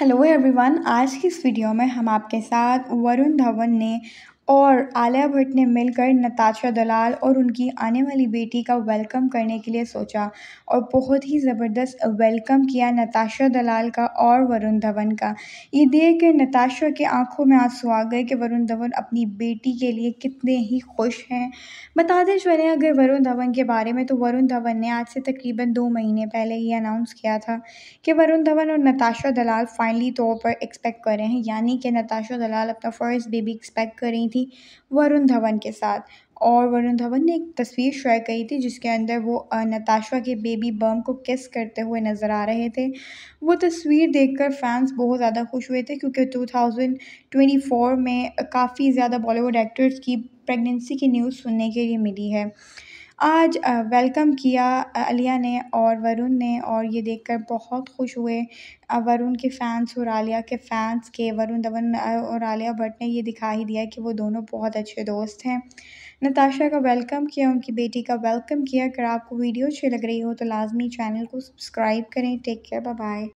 hello everyone आज की इस वीडियो में हम आपके साथ वरुण धवन ने और आलिया भट्ट ने मिलकर नताशा दलाल और उनकी आने वाली बेटी का वेलकम करने के लिए सोचा और बहुत ही ज़बरदस्त वेलकम किया नताशा दलाल का और वरुण धवन का ये देख कर नताशा के आंखों में आंसू आ गए कि वरुण धवन अपनी बेटी के लिए कितने ही खुश हैं बता दें चले अगर वरुण धवन के बारे में तो वरुण धवन ने आज से तकरीबन दो महीने पहले ही अनाउंस किया था कि वरुण धवन और नताशा दलाल फाइनली तौर पर एक्सपेक्ट कर रहे हैं यानी कि नताशा दलाल अपना फर्स्ट बेबी एक्सपेक्ट कर रही थी थी वरुण धवन के साथ और वरुण धवन ने एक तस्वीर शेयर करी थी जिसके अंदर वो नताशा के बेबी बम को किस करते हुए नज़र आ रहे थे वो तस्वीर देखकर फैंस बहुत ज़्यादा खुश हुए थे क्योंकि 2024 में काफ़ी ज़्यादा बॉलीवुड एक्टर्स की प्रेगनेंसी की न्यूज़ सुनने के लिए मिली है आज वेलकम किया अलिया ने और वरुण ने और ये देखकर बहुत खुश हुए वरुण के फैंस और आलिया के फैंस के वरुण धवन और आलिया भट्ट ने ये दिखा ही दिया कि वो दोनों बहुत अच्छे दोस्त हैं नताशा का वेलकम किया उनकी बेटी का वेलकम किया अगर आपको वीडियो अच्छी लग रही हो तो लाजमी चैनल को सब्सक्राइब करें टेक केयर बाय